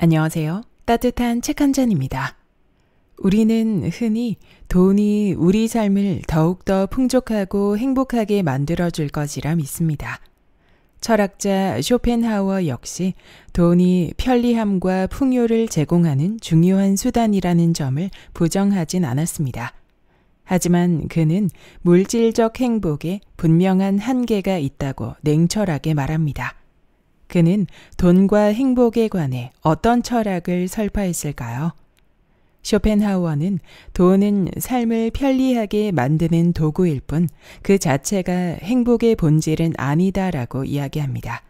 안녕하세요. 따뜻한 책 한 잔입니다. 우리는 흔히 돈이 우리 삶을 더욱더 풍족하고 행복하게 만들어줄 것이라 믿습니다. 철학자 쇼펜하워 역시 돈이 편리함과 풍요를 제공하는 중요한 수단이라는 점을 부정하진 않았습니다. 하지만 그는 물질적 행복에 분명한 한계가 있다고 냉철하게 말합니다. 그는 돈과 행복에 관해 어떤 철학을 설파했을까요? 쇼펜하우어는 돈은 삶을 편리하게 만드는 도구일 뿐 그 자체가 행복의 본질은 아니다라고 이야기합니다.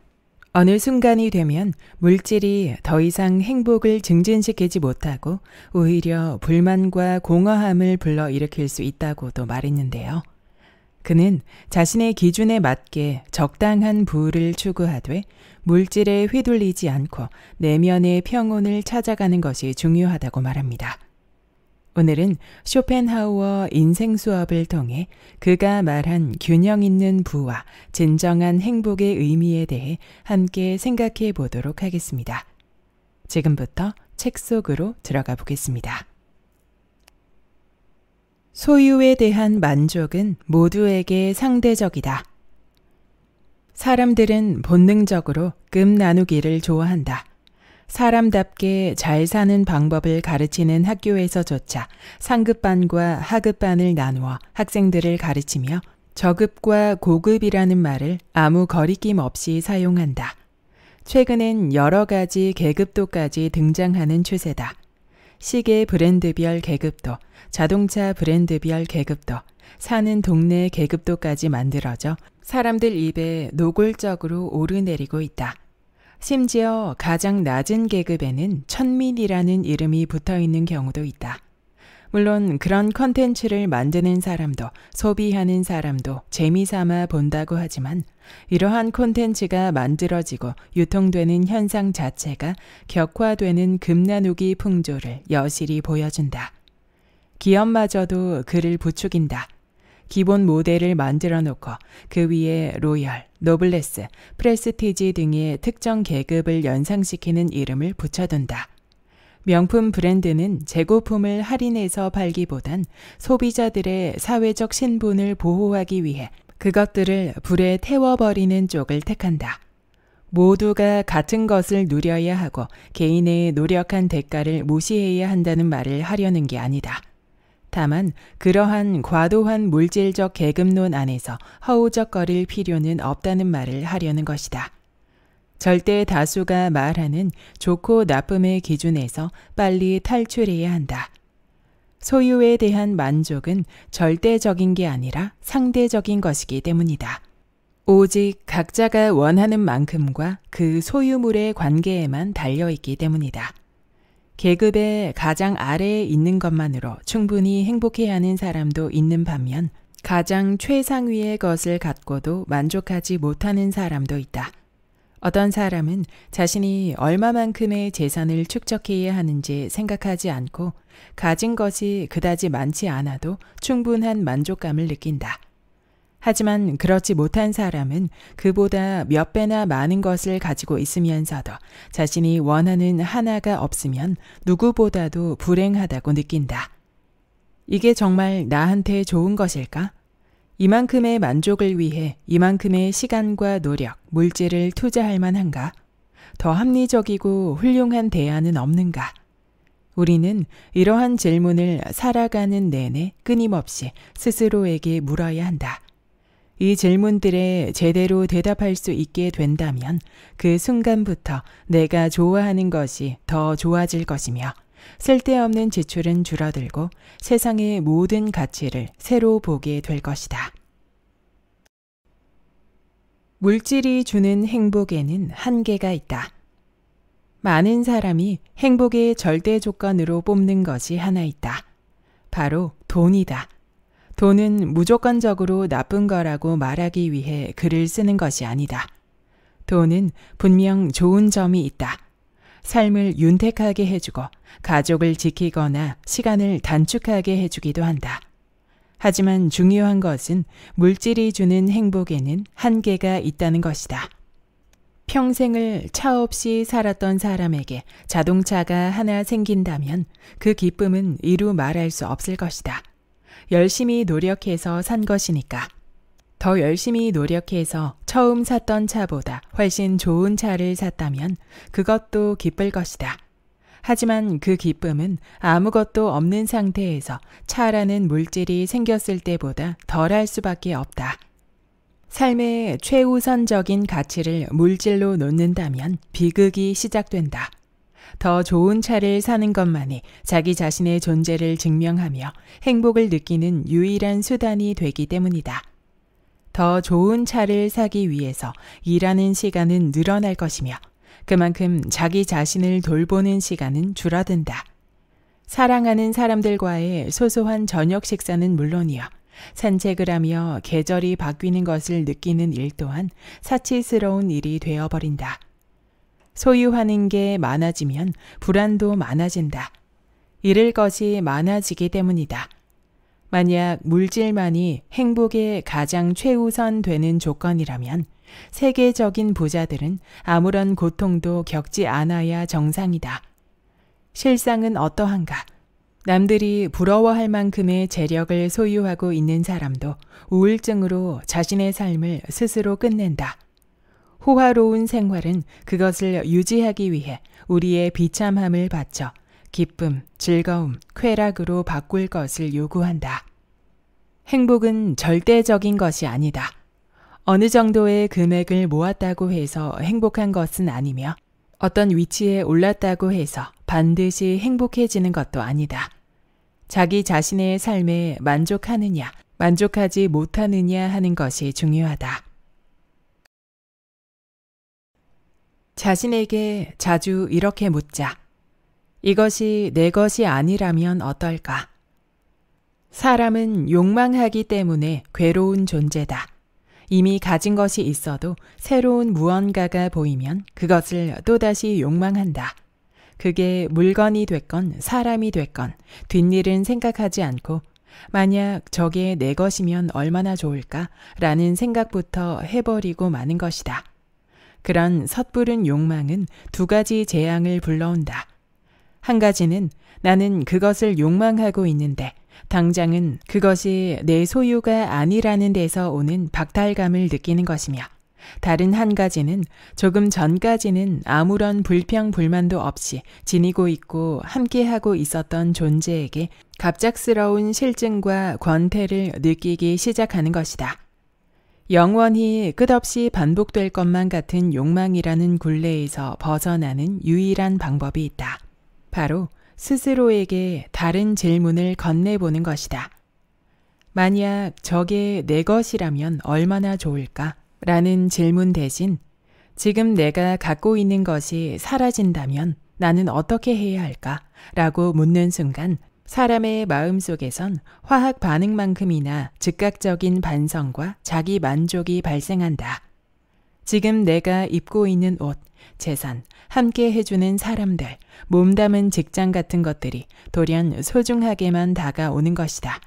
어느 순간이 되면 물질이 더 이상 행복을 증진시키지 못하고 오히려 불만과 공허함을 불러일으킬 수 있다고도 말했는데요. 그는 자신의 기준에 맞게 적당한 부를 추구하되 물질에 휘둘리지 않고 내면의 평온을 찾아가는 것이 중요하다고 말합니다. 오늘은 쇼펜하우어 인생 수업을 통해 그가 말한 균형 있는 부와 진정한 행복의 의미에 대해 함께 생각해 보도록 하겠습니다. 지금부터 책 속으로 들어가 보겠습니다. 소유에 대한 만족은 모두에게 상대적이다. 사람들은 본능적으로 금 나누기를 좋아한다. 사람답게 잘 사는 방법을 가르치는 학교에서조차 상급반과 하급반을 나누어 학생들을 가르치며 저급과 고급이라는 말을 아무 거리낌 없이 사용한다. 최근엔 여러 가지 계급도까지 등장하는 추세다. 시계 브랜드별 계급도, 자동차 브랜드별 계급도, 사는 동네 계급도까지 만들어져 사람들 입에 노골적으로 오르내리고 있다. 심지어 가장 낮은 계급에는 천민이라는 이름이 붙어 있는 경우도 있다. 물론 그런 컨텐츠를 만드는 사람도 소비하는 사람도 재미삼아 본다고 하지만 이러한 콘텐츠가 만들어지고 유통되는 현상 자체가 격화되는 급나누기 풍조를 여실히 보여준다. 기업마저도 그를 부추긴다. 기본 모델을 만들어 놓고 그 위에 로열, 노블레스, 프레스티지 등의 특정 계급을 연상시키는 이름을 붙여둔다. 명품 브랜드는 재고품을 할인해서 팔기보단 소비자들의 사회적 신분을 보호하기 위해 그것들을 불에 태워버리는 쪽을 택한다. 모두가 같은 것을 누려야 하고 개인의 노력한 대가를 무시해야 한다는 말을 하려는 게 아니다. 다만 그러한 과도한 물질적 계급론 안에서 허우적거릴 필요는 없다는 말을 하려는 것이다. 절대 다수가 말하는 좋고 나쁨의 기준에서 빨리 탈출해야 한다. 소유에 대한 만족은 절대적인 게 아니라 상대적인 것이기 때문이다. 오직 각자가 원하는 만큼과 그 소유물의 관계에만 달려있기 때문이다. 계급의 가장 아래에 있는 것만으로 충분히 행복해 하는 사람도 있는 반면 가장 최상위의 것을 갖고도 만족하지 못하는 사람도 있다. 어떤 사람은 자신이 얼마만큼의 재산을 축적해야 하는지 생각하지 않고 가진 것이 그다지 많지 않아도 충분한 만족감을 느낀다. 하지만 그렇지 못한 사람은 그보다 몇 배나 많은 것을 가지고 있으면서도 자신이 원하는 하나가 없으면 누구보다도 불행하다고 느낀다. 이게 정말 나한테 좋은 것일까? 이만큼의 만족을 위해 이만큼의 시간과 노력, 물질을 투자할 만한가? 더 합리적이고 훌륭한 대안은 없는가? 우리는 이러한 질문을 살아가는 내내 끊임없이 스스로에게 물어야 한다. 이 질문들에 제대로 대답할 수 있게 된다면 그 순간부터 내가 좋아하는 것이 더 좋아질 것이며 쓸데없는 지출은 줄어들고 세상의 모든 가치를 새로 보게 될 것이다. 물질이 주는 행복에는 한계가 있다. 많은 사람이 행복의 절대 조건으로 뽑는 것이 하나 있다. 바로 돈이다. 돈은 무조건적으로 나쁜 거라고 말하기 위해 글을 쓰는 것이 아니다. 돈은 분명 좋은 점이 있다. 삶을 윤택하게 해주고 가족을 지키거나 시간을 단축하게 해주기도 한다. 하지만 중요한 것은 물질이 주는 행복에는 한계가 있다는 것이다. 평생을 차 없이 살았던 사람에게 자동차가 하나 생긴다면 그 기쁨은 이루 말할 수 없을 것이다. 열심히 노력해서 산 것이니까. 더 열심히 노력해서 처음 샀던 차보다 훨씬 좋은 차를 샀다면 그것도 기쁠 것이다. 하지만 그 기쁨은 아무것도 없는 상태에서 차라는 물질이 생겼을 때보다 덜할 수밖에 없다. 삶의 최우선적인 가치를 물질로 놓는다면 비극이 시작된다. 더 좋은 차를 사는 것만이 자기 자신의 존재를 증명하며 행복을 느끼는 유일한 수단이 되기 때문이다. 더 좋은 차를 사기 위해서 일하는 시간은 늘어날 것이며 그만큼 자기 자신을 돌보는 시간은 줄어든다. 사랑하는 사람들과의 소소한 저녁 식사는 물론이요. 산책을 하며 계절이 바뀌는 것을 느끼는 일 또한 사치스러운 일이 되어버린다. 소유하는 게 많아지면 불안도 많아진다. 잃을 것이 많아지기 때문이다. 만약 물질만이 행복의 가장 최우선 되는 조건이라면 세계적인 부자들은 아무런 고통도 겪지 않아야 정상이다. 실상은 어떠한가? 남들이 부러워할 만큼의 재력을 소유하고 있는 사람도 우울증으로 자신의 삶을 스스로 끝낸다. 호화로운 생활은 그것을 유지하기 위해 우리의 비참함을 바쳐 기쁨, 즐거움, 쾌락으로 바꿀 것을 요구한다. 행복은 절대적인 것이 아니다. 어느 정도의 금액을 모았다고 해서 행복한 것은 아니며 어떤 위치에 올랐다고 해서 반드시 행복해지는 것도 아니다. 자기 자신의 삶에 만족하느냐, 만족하지 못하느냐 하는 것이 중요하다. 자신에게 자주 이렇게 묻자. 이것이 내 것이 아니라면 어떨까? 사람은 욕망하기 때문에 괴로운 존재다. 이미 가진 것이 있어도 새로운 무언가가 보이면 그것을 또다시 욕망한다. 그게 물건이 됐건 사람이 됐건 뒷일은 생각하지 않고 만약 저게 내 것이면 얼마나 좋을까? 라는 생각부터 해버리고 마는 것이다. 그런 섣부른 욕망은 두 가지 재앙을 불러온다. 한 가지는 나는 그것을 욕망하고 있는데 당장은 그것이 내 소유가 아니라는 데서 오는 박탈감을 느끼는 것이며 다른 한 가지는 조금 전까지는 아무런 불평 불만도 없이 지니고 있고 함께하고 있었던 존재에게 갑작스러운 실증과 권태를 느끼기 시작하는 것이다. 영원히 끝없이 반복될 것만 같은 욕망이라는 굴레에서 벗어나는 유일한 방법이 있다. 바로 스스로에게 다른 질문을 건네보는 것이다. 만약 저게 내 것이라면 얼마나 좋을까? 라는 질문 대신 지금 내가 갖고 있는 것이 사라진다면 나는 어떻게 해야 할까? 라고 묻는 순간 사람의 마음 속에선 화학 반응만큼이나 즉각적인 반성과 자기 만족이 발생한다. 지금 내가 입고 있는 옷, 재산, 함께 해주는 사람들, 몸담은 직장 같은 것들이 돌연 소중하게만 다가오는 것이다.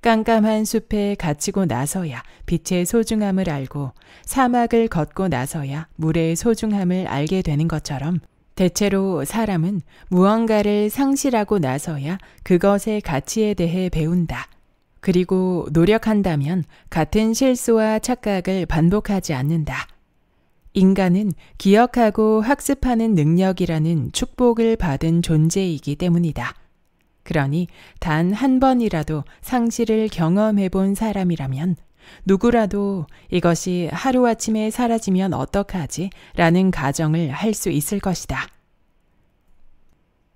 깜깜한 숲에 갇히고 나서야 빛의 소중함을 알고 사막을 걷고 나서야 물의 소중함을 알게 되는 것처럼 대체로 사람은 무언가를 상실하고 나서야 그것의 가치에 대해 배운다. 그리고 노력한다면 같은 실수와 착각을 반복하지 않는다. 인간은 기억하고 학습하는 능력이라는 축복을 받은 존재이기 때문이다. 그러니 단 한 번이라도 상실을 경험해 본 사람이라면 누구라도 이것이 하루아침에 사라지면 어떡하지? 라는 가정을 할 수 있을 것이다.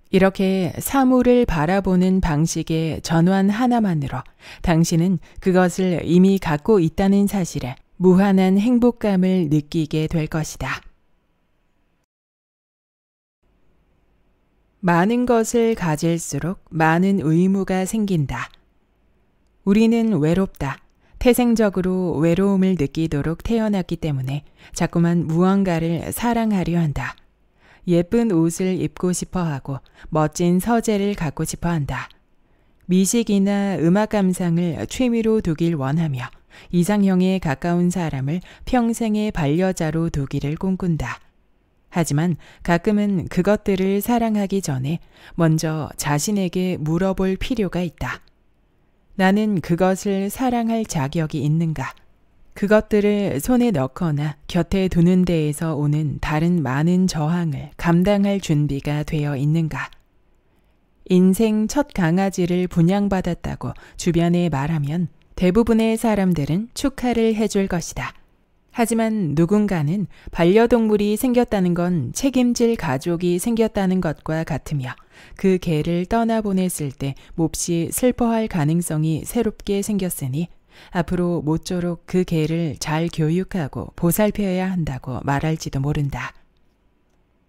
이렇게 사물을 바라보는 방식의 전환 하나만으로 당신은 그것을 이미 갖고 있다는 사실에 무한한 행복감을 느끼게 될 것이다. 많은 것을 가질수록 많은 의무가 생긴다. 우리는 외롭다. 태생적으로 외로움을 느끼도록 태어났기 때문에 자꾸만 무언가를 사랑하려 한다. 예쁜 옷을 입고 싶어 하고 멋진 서재를 갖고 싶어 한다. 미식이나 음악 감상을 취미로 두길 원하며 이상형에 가까운 사람을 평생의 반려자로 두기를 꿈꾼다. 하지만 가끔은 그것들을 사랑하기 전에 먼저 자신에게 물어볼 필요가 있다. 나는 그것을 사랑할 자격이 있는가? 그것들을 손에 넣거나 곁에 두는 데에서 오는 다른 많은 저항을 감당할 준비가 되어 있는가? 인생 첫 강아지를 분양받았다고 주변에 말하면 대부분의 사람들은 축하를 해줄 것이다. 하지만 누군가는 반려동물이 생겼다는 건 책임질 가족이 생겼다는 것과 같으며 그 개를 떠나보냈을 때 몹시 슬퍼할 가능성이 새롭게 생겼으니 앞으로 모쪼록 그 개를 잘 교육하고 보살펴야 한다고 말할지도 모른다.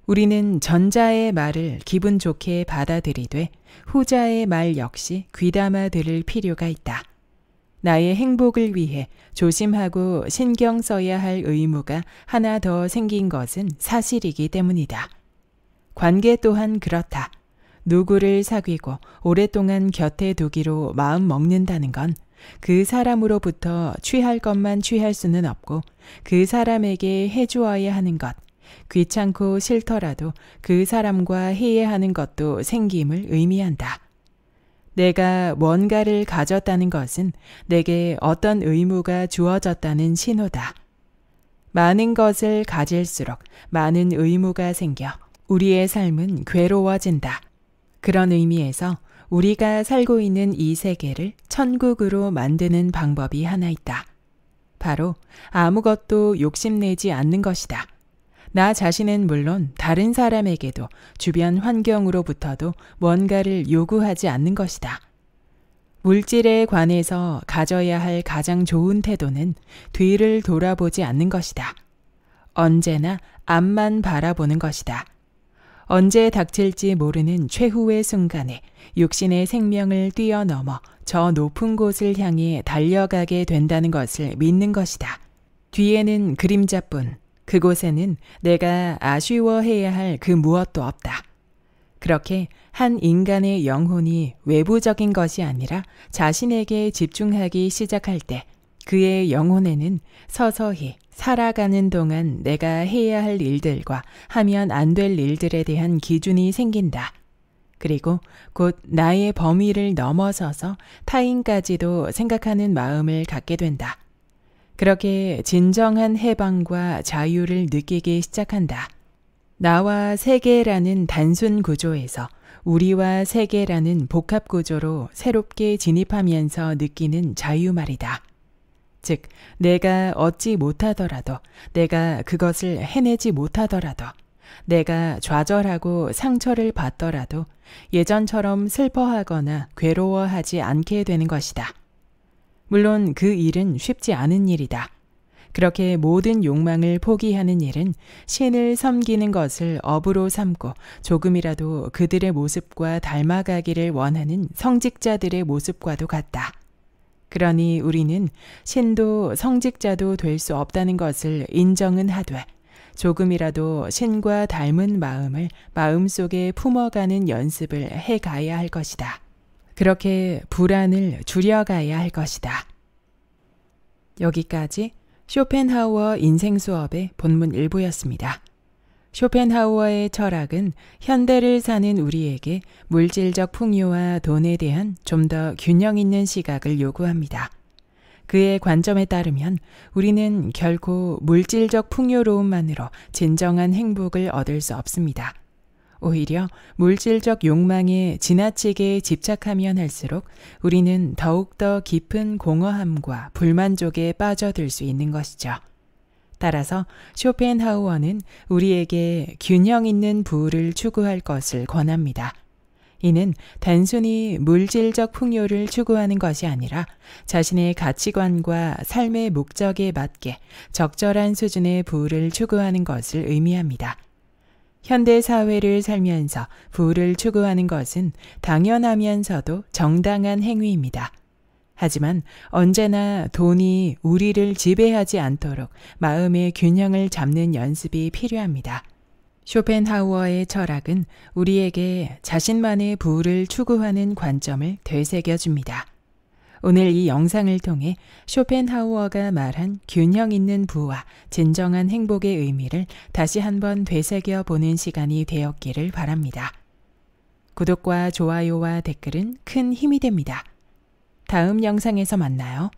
우리는 전자의 말을 기분 좋게 받아들이되 후자의 말 역시 귀담아 들을 필요가 있다. 나의 행복을 위해 조심하고 신경 써야 할 의무가 하나 더 생긴 것은 사실이기 때문이다. 관계 또한 그렇다. 누구를 사귀고 오랫동안 곁에 두기로 마음 먹는다는 건 그 사람으로부터 취할 것만 취할 수는 없고 그 사람에게 해주어야 하는 것, 귀찮고 싫더라도 그 사람과 해야 하는 것도 생김을 의미한다. 내가 뭔가를 가졌다는 것은 내게 어떤 의무가 주어졌다는 신호다. 많은 것을 가질수록 많은 의무가 생겨 우리의 삶은 괴로워진다. 그런 의미에서 우리가 살고 있는 이 세계를 천국으로 만드는 방법이 하나 있다. 바로 아무것도 욕심내지 않는 것이다. 나 자신은 물론 다른 사람에게도 주변 환경으로부터도 뭔가를 요구하지 않는 것이다. 물질에 관해서 가져야 할 가장 좋은 태도는 뒤를 돌아보지 않는 것이다. 언제나 앞만 바라보는 것이다. 언제 닥칠지 모르는 최후의 순간에 육신의 생명을 뛰어넘어 저 높은 곳을 향해 달려가게 된다는 것을 믿는 것이다. 뒤에는 그림자뿐 그곳에는 내가 아쉬워해야 할 그 무엇도 없다. 그렇게 한 인간의 영혼이 외부적인 것이 아니라 자신에게 집중하기 시작할 때 그의 영혼에는 서서히 살아가는 동안 내가 해야 할 일들과 하면 안 될 일들에 대한 기준이 생긴다. 그리고 곧 나의 범위를 넘어서서 타인까지도 생각하는 마음을 갖게 된다. 그렇게 진정한 해방과 자유를 느끼기 시작한다. 나와 세계라는 단순 구조에서 우리와 세계라는 복합 구조로 새롭게 진입하면서 느끼는 자유 말이다. 즉, 내가 얻지 못하더라도, 내가 그것을 해내지 못하더라도, 내가 좌절하고 상처를 받더라도 예전처럼 슬퍼하거나 괴로워하지 않게 되는 것이다. 물론 그 일은 쉽지 않은 일이다. 그렇게 모든 욕망을 포기하는 일은 신을 섬기는 것을 업으로 삼고 조금이라도 그들의 모습과 닮아가기를 원하는 성직자들의 모습과도 같다. 그러니 우리는 신도 성직자도 될 수 없다는 것을 인정은 하되 조금이라도 신과 닮은 마음을 마음속에 품어가는 연습을 해 가야 할 것이다. 그렇게 불안을 줄여가야 할 것이다. 여기까지 쇼펜하우어 인생 수업의 본문 일부였습니다. 쇼펜하우어의 철학은 현대를 사는 우리에게 물질적 풍요와 돈에 대한 좀 더 균형 있는 시각을 요구합니다. 그의 관점에 따르면 우리는 결코 물질적 풍요로움만으로 진정한 행복을 얻을 수 없습니다. 오히려 물질적 욕망에 지나치게 집착하면 할수록 우리는 더욱더 깊은 공허함과 불만족에 빠져들 수 있는 것이죠. 따라서 쇼펜하우어는 우리에게 균형 있는 부를 추구할 것을 권합니다. 이는 단순히 물질적 풍요를 추구하는 것이 아니라 자신의 가치관과 삶의 목적에 맞게 적절한 수준의 부를 추구하는 것을 의미합니다. 현대 사회를 살면서 부를 추구하는 것은 당연하면서도 정당한 행위입니다. 하지만 언제나 돈이 우리를 지배하지 않도록 마음의 균형을 잡는 연습이 필요합니다. 쇼펜하우어의 철학은 우리에게 자신만의 부를 추구하는 관점을 되새겨줍니다. 오늘 이 영상을 통해 쇼펜하우어가 말한 균형 있는 부와 진정한 행복의 의미를 다시 한번 되새겨 보는 시간이 되었기를 바랍니다. 구독과 좋아요와 댓글은 큰 힘이 됩니다. 다음 영상에서 만나요.